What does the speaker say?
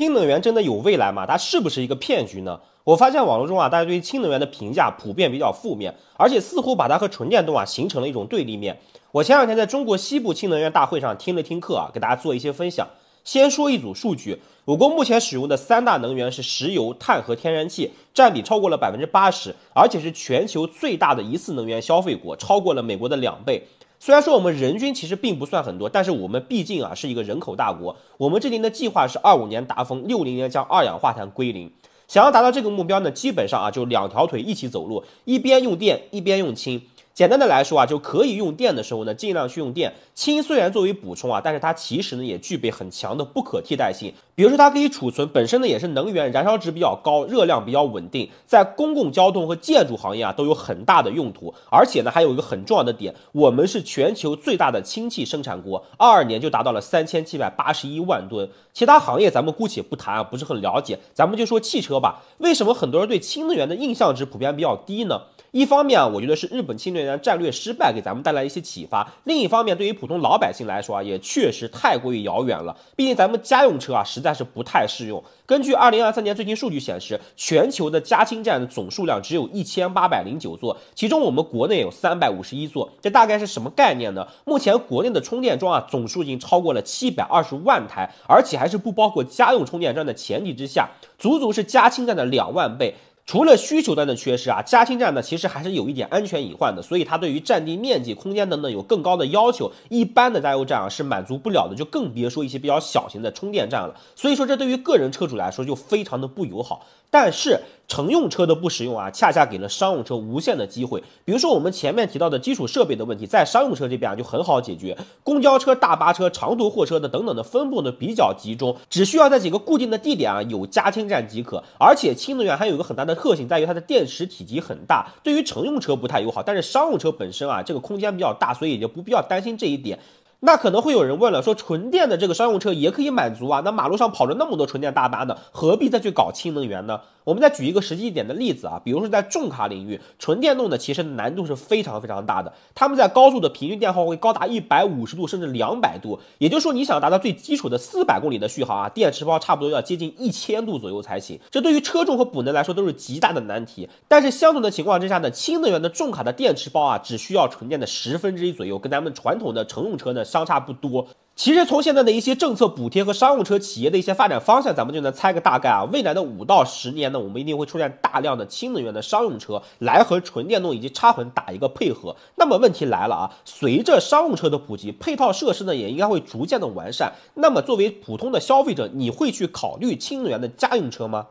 氢能源真的有未来吗？它是不是一个骗局呢？我发现网络中啊，大家对氢能源的评价普遍比较负面，而且似乎把它和纯电动啊形成了一种对立面。我前两天在中国西部氢能源大会上听了听课啊，给大家做一些分享。先说一组数据，我国目前使用的三大能源是石油、碳和天然气，占比超过了百分之八十，而且是全球最大的一次能源消费国，超过了美国的两倍。虽然说我们人均其实并不算很多，但是我们毕竟啊是一个人口大国。我们制定的计划是二五年达峰，六零年将二氧化碳归零。想要达到这个目标呢，基本上啊就两条腿一起走路，一边用电，一边用氢。简单的来说啊，就可以用电的时候呢，尽量去用电。氢虽然作为补充啊，但是它其实呢也具备很强的不可替代性。比如说它可以储存，本身呢也是能源，燃烧值比较高，热量比较稳定，在公共交通和建筑行业啊都有很大的用途。而且呢还有一个很重要的点，我们是全球最大的氢气生产国，二二年就达到了三千七百八十一万吨。其他行业咱们姑且不谈啊，不是很了解。咱们就说汽车吧，为什么很多人对氢能源的印象值普遍比较低呢？一方面啊，我觉得是日本侵略战战略失败给咱们带来一些启发；另一方面，对于普通老百姓来说啊，也确实太过于遥远了。毕竟咱们家用车啊，实在是不太适用。根据二零二三年最新数据显示，全球的加氢站总数量只有一千八百零九座，其中我们国内有三百五十一座。这大概是什么概念呢？目前国内的充电桩啊，总数已经超过了七百二十万台，而且还是不包括家用充电桩的前提之下，足足是加氢站的两万倍。除了需求端的缺失啊，加氢站呢，其实还是有一点安全隐患的，所以它对于占地面积、空间等等有更高的要求，一般的加油站啊是满足不了的，就更别说一些比较小型的充电站了。所以说，这对于个人车主来说就非常的不友好。但是，乘用车的不使用啊，恰恰给了商用车无限的机会。比如说我们前面提到的基础设备的问题，在商用车这边啊就很好解决。公交车、大巴车、长途货车的等等的分布呢比较集中，只需要在几个固定的地点啊有加氢站即可。而且氢能源还有一个很大的特性，在于它的电池体积很大，对于乘用车不太友好。但是商用车本身啊这个空间比较大，所以也就不必要担心这一点。那可能会有人问了，说纯电的这个商用车也可以满足啊？那马路上跑着那么多纯电大巴呢，何必再去搞氢能源呢？我们再举一个实际一点的例子啊，比如说在重卡领域，纯电动的其实难度是非常非常大的。他们在高速的平均电耗会高达一百五十度甚至两百度，也就是说你想达到最基础的四百公里的续航啊，电池包差不多要接近一千度左右才行。这对于车重和补能来说都是极大的难题。但是相同的情况之下呢，氢能源的重卡的电池包啊，只需要纯电的十分之一左右，跟咱们传统的乘用车呢。相差不多。其实从现在的一些政策补贴和商用车企业的一些发展方向，咱们就能猜个大概啊。未来的五到十年呢，我们一定会出现大量的氢能源的商用车，来和纯电动以及插混打一个配合。那么问题来了啊，随着商用车的普及，配套设施呢也应该会逐渐的完善。那么作为普通的消费者，你会去考虑新能源的家用车吗？